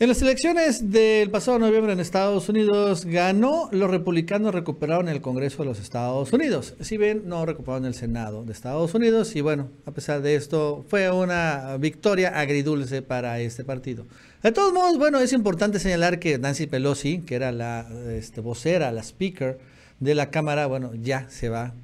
En las elecciones del pasado noviembre en Estados Unidos ganó, los republicanos recuperaron el Congreso de los Estados Unidos, si bien no recuperaron el Senado de Estados Unidos y bueno, a pesar de esto fue una victoria agridulce para este partido. De todos modos, bueno, es importante señalar que Nancy Pelosi, que era la este, vocera, la speaker de la Cámara, bueno, ya se va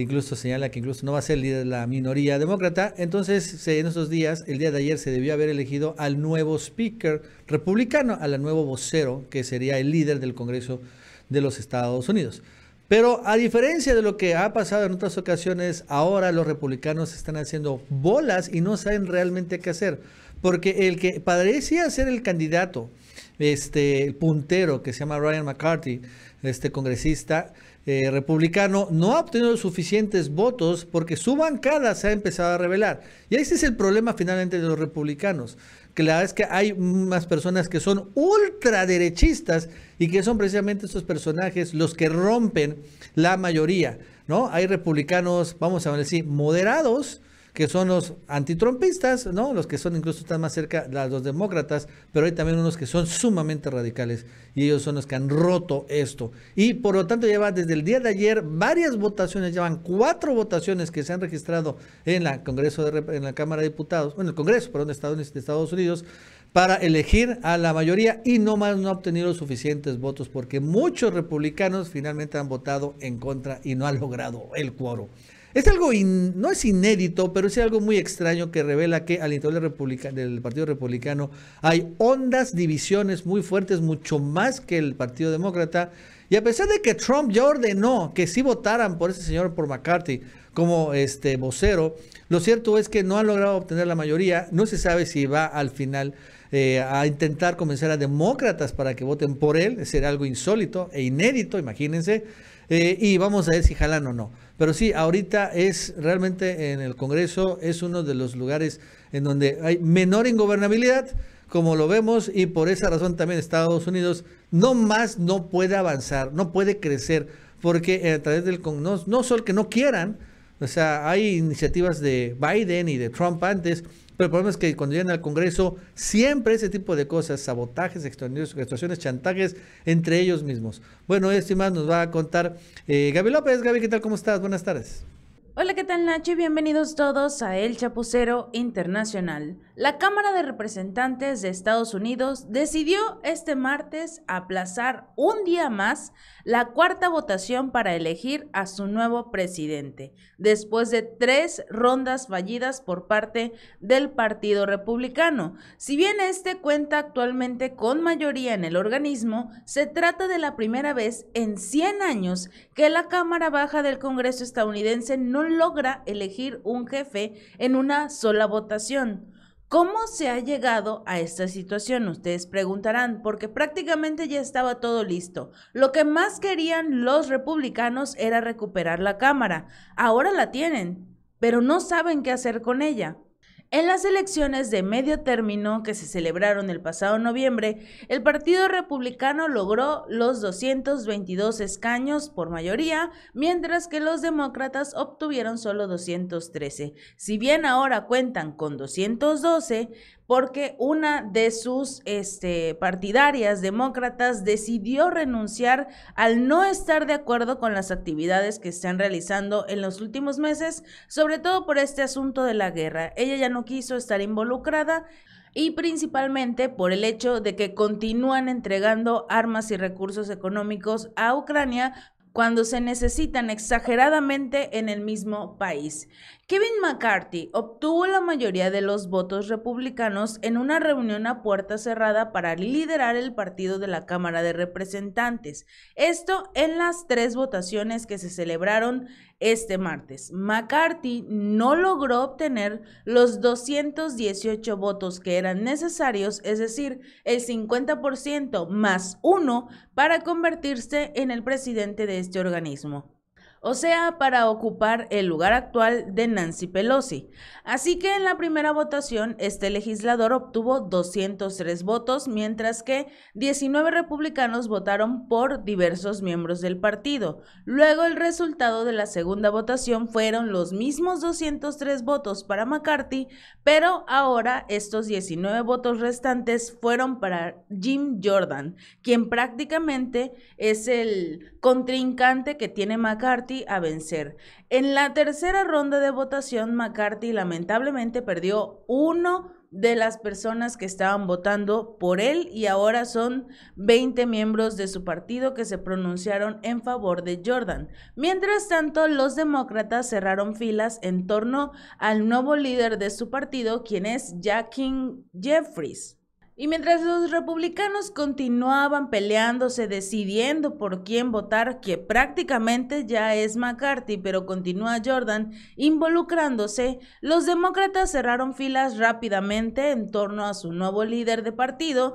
incluso señala que incluso no va a ser líder de la minoría demócrata. Entonces, en esos días, el día de ayer se debió haber elegido al nuevo speaker republicano, al nuevo vocero, que sería el líder del Congreso de los Estados Unidos. Pero a diferencia de lo que ha pasado en otras ocasiones, ahora los republicanos están haciendo bolas y no saben realmente qué hacer. Porque el que parecía ser el candidato este, puntero que se llama Ryan McCarthy, este congresista eh, republicano, no ha obtenido suficientes votos porque su bancada se ha empezado a revelar. Y ese es el problema finalmente de los republicanos, que la verdad es que hay más personas que son ultraderechistas y que son precisamente estos personajes los que rompen la mayoría, ¿no? Hay republicanos, vamos a decir, moderados, que son los antitrompistas, ¿no? Los que son incluso están más cerca, los demócratas, pero hay también unos que son sumamente radicales y ellos son los que han roto esto. Y por lo tanto lleva desde el día de ayer varias votaciones, llevan cuatro votaciones que se han registrado en la Cámara de Diputados, en el Congreso, perdón, de Estados, Estados Unidos para elegir a la mayoría y no más no ha obtenido suficientes votos porque muchos republicanos finalmente han votado en contra y no han logrado el quórum. Es algo, no es inédito, pero es algo muy extraño que revela que al interior del, del Partido Republicano hay ondas, divisiones muy fuertes, mucho más que el Partido Demócrata. Y a pesar de que Trump ya ordenó que sí votaran por ese señor, por McCarthy, como este vocero, lo cierto es que no han logrado obtener la mayoría. No se sabe si va al final eh, a intentar convencer a demócratas para que voten por él. Será algo insólito e inédito, imagínense. Eh, y vamos a ver si jalan o no. Pero sí, ahorita es realmente en el Congreso es uno de los lugares en donde hay menor ingobernabilidad, como lo vemos, y por esa razón también Estados Unidos no más no puede avanzar, no puede crecer, porque eh, a través del Congreso, no, no solo que no quieran, o sea, hay iniciativas de Biden y de Trump antes pero el problema es que cuando llegan al Congreso, siempre ese tipo de cosas, sabotajes, extorsiones, chantajes entre ellos mismos. Bueno, esto y más nos va a contar eh, Gaby López. Gaby, ¿qué tal? ¿Cómo estás? Buenas tardes. Hola, ¿qué tal y Bienvenidos todos a El Chapucero Internacional. La Cámara de Representantes de Estados Unidos decidió este martes aplazar un día más la cuarta votación para elegir a su nuevo presidente, después de tres rondas fallidas por parte del Partido Republicano. Si bien este cuenta actualmente con mayoría en el organismo, se trata de la primera vez en 100 años que la Cámara Baja del Congreso estadounidense no logra elegir un jefe en una sola votación. ¿Cómo se ha llegado a esta situación? Ustedes preguntarán, porque prácticamente ya estaba todo listo. Lo que más querían los republicanos era recuperar la Cámara. Ahora la tienen, pero no saben qué hacer con ella. En las elecciones de medio término que se celebraron el pasado noviembre, el Partido Republicano logró los 222 escaños por mayoría, mientras que los demócratas obtuvieron solo 213. Si bien ahora cuentan con 212, porque una de sus este, partidarias demócratas decidió renunciar al no estar de acuerdo con las actividades que están realizando en los últimos meses, sobre todo por este asunto de la guerra. Ella ya no quiso estar involucrada y principalmente por el hecho de que continúan entregando armas y recursos económicos a Ucrania cuando se necesitan exageradamente en el mismo país. Kevin McCarthy obtuvo la mayoría de los votos republicanos en una reunión a puerta cerrada para liderar el partido de la Cámara de Representantes. Esto en las tres votaciones que se celebraron este martes. McCarthy no logró obtener los 218 votos que eran necesarios, es decir, el 50% más uno, para convertirse en el presidente de este organismo o sea, para ocupar el lugar actual de Nancy Pelosi. Así que en la primera votación, este legislador obtuvo 203 votos, mientras que 19 republicanos votaron por diversos miembros del partido. Luego el resultado de la segunda votación fueron los mismos 203 votos para McCarthy, pero ahora estos 19 votos restantes fueron para Jim Jordan, quien prácticamente es el contrincante que tiene McCarthy a vencer. En la tercera ronda de votación, McCarthy lamentablemente perdió uno de las personas que estaban votando por él y ahora son 20 miembros de su partido que se pronunciaron en favor de Jordan. Mientras tanto, los demócratas cerraron filas en torno al nuevo líder de su partido, quien es jackie Jeffries. Y mientras los republicanos continuaban peleándose, decidiendo por quién votar, que prácticamente ya es McCarthy, pero continúa Jordan involucrándose, los demócratas cerraron filas rápidamente en torno a su nuevo líder de partido,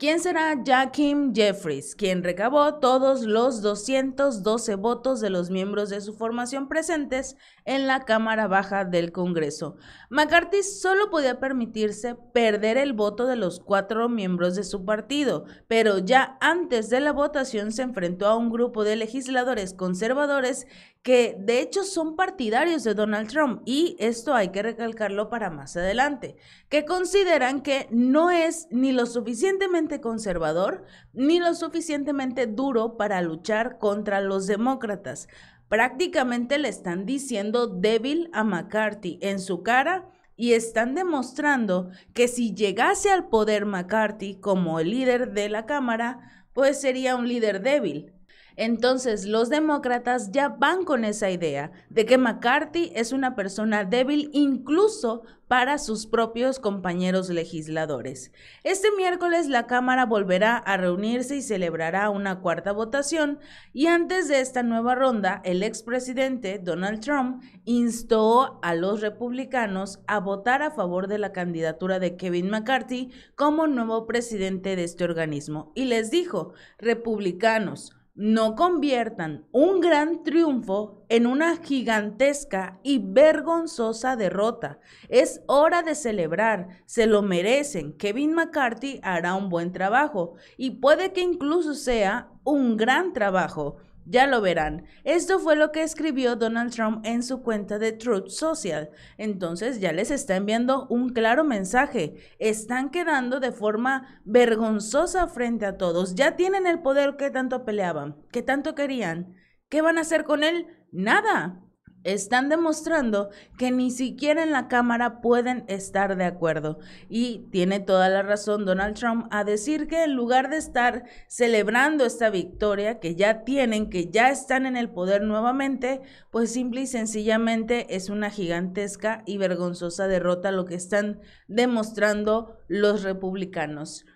¿Quién será Jaquim Jeffries, quien recabó todos los 212 votos de los miembros de su formación presentes en la Cámara Baja del Congreso? McCarthy solo podía permitirse perder el voto de los cuatro miembros de su partido, pero ya antes de la votación se enfrentó a un grupo de legisladores conservadores que de hecho son partidarios de Donald Trump, y esto hay que recalcarlo para más adelante, que consideran que no es ni lo suficientemente conservador ni lo suficientemente duro para luchar contra los demócratas. Prácticamente le están diciendo débil a McCarthy en su cara y están demostrando que si llegase al poder McCarthy como el líder de la Cámara, pues sería un líder débil, entonces los demócratas ya van con esa idea de que McCarthy es una persona débil incluso para sus propios compañeros legisladores. Este miércoles la Cámara volverá a reunirse y celebrará una cuarta votación y antes de esta nueva ronda, el expresidente Donald Trump instó a los republicanos a votar a favor de la candidatura de Kevin McCarthy como nuevo presidente de este organismo y les dijo, republicanos, no conviertan un gran triunfo en una gigantesca y vergonzosa derrota. Es hora de celebrar, se lo merecen. Kevin McCarthy hará un buen trabajo y puede que incluso sea un gran trabajo. Ya lo verán. Esto fue lo que escribió Donald Trump en su cuenta de Truth Social. Entonces ya les está enviando un claro mensaje. Están quedando de forma vergonzosa frente a todos. Ya tienen el poder que tanto peleaban, que tanto querían. ¿Qué van a hacer con él? Nada están demostrando que ni siquiera en la Cámara pueden estar de acuerdo. Y tiene toda la razón Donald Trump a decir que en lugar de estar celebrando esta victoria que ya tienen, que ya están en el poder nuevamente, pues simple y sencillamente es una gigantesca y vergonzosa derrota lo que están demostrando los republicanos.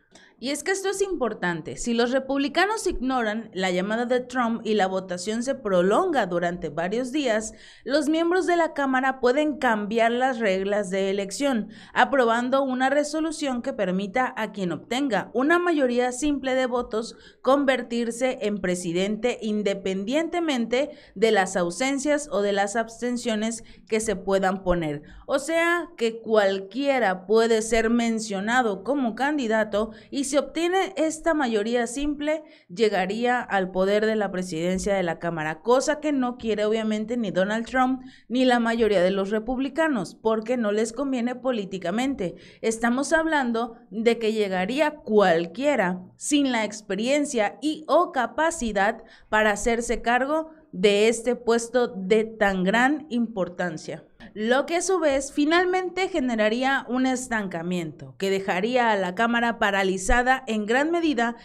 Y es que esto es importante. Si los republicanos ignoran la llamada de Trump y la votación se prolonga durante varios días, los miembros de la Cámara pueden cambiar las reglas de elección, aprobando una resolución que permita a quien obtenga una mayoría simple de votos convertirse en presidente independientemente de las ausencias o de las abstenciones que se puedan poner. O sea que cualquiera puede ser mencionado como candidato y si obtiene esta mayoría simple, llegaría al poder de la presidencia de la Cámara, cosa que no quiere obviamente ni Donald Trump ni la mayoría de los republicanos, porque no les conviene políticamente. Estamos hablando de que llegaría cualquiera sin la experiencia y o capacidad para hacerse cargo de este puesto de tan gran importancia lo que a su vez finalmente generaría un estancamiento que dejaría a la Cámara paralizada en gran medida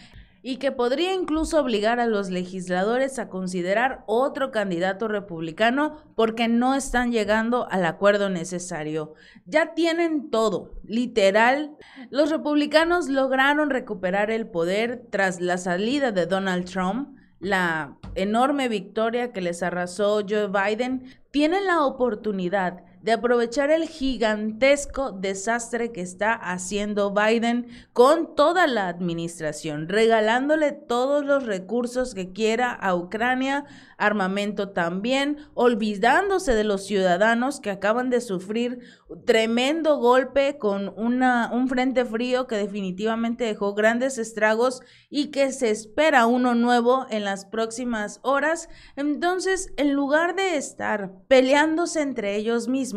y que podría incluso obligar a los legisladores a considerar otro candidato republicano porque no están llegando al acuerdo necesario. Ya tienen todo, literal. Los republicanos lograron recuperar el poder tras la salida de Donald Trump la enorme victoria que les arrasó Joe Biden, tienen la oportunidad de aprovechar el gigantesco desastre que está haciendo Biden con toda la administración, regalándole todos los recursos que quiera a Ucrania, armamento también, olvidándose de los ciudadanos que acaban de sufrir tremendo golpe con una, un frente frío que definitivamente dejó grandes estragos y que se espera uno nuevo en las próximas horas. Entonces, en lugar de estar peleándose entre ellos mismos,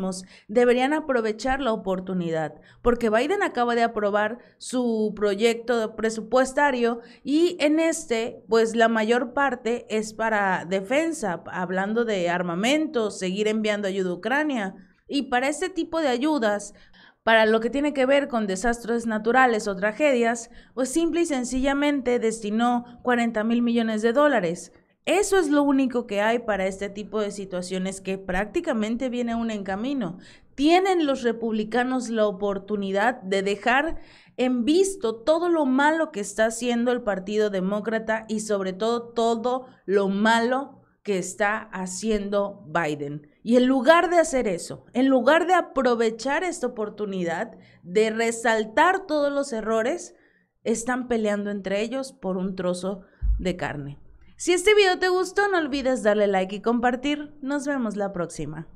deberían aprovechar la oportunidad, porque Biden acaba de aprobar su proyecto presupuestario y en este, pues la mayor parte es para defensa, hablando de armamento, seguir enviando ayuda a Ucrania. Y para este tipo de ayudas, para lo que tiene que ver con desastres naturales o tragedias, pues simple y sencillamente destinó 40 mil millones de dólares. Eso es lo único que hay para este tipo de situaciones que prácticamente viene un en camino. Tienen los republicanos la oportunidad de dejar en visto todo lo malo que está haciendo el Partido Demócrata y sobre todo todo lo malo que está haciendo Biden. Y en lugar de hacer eso, en lugar de aprovechar esta oportunidad de resaltar todos los errores, están peleando entre ellos por un trozo de carne. Si este video te gustó, no olvides darle like y compartir. Nos vemos la próxima.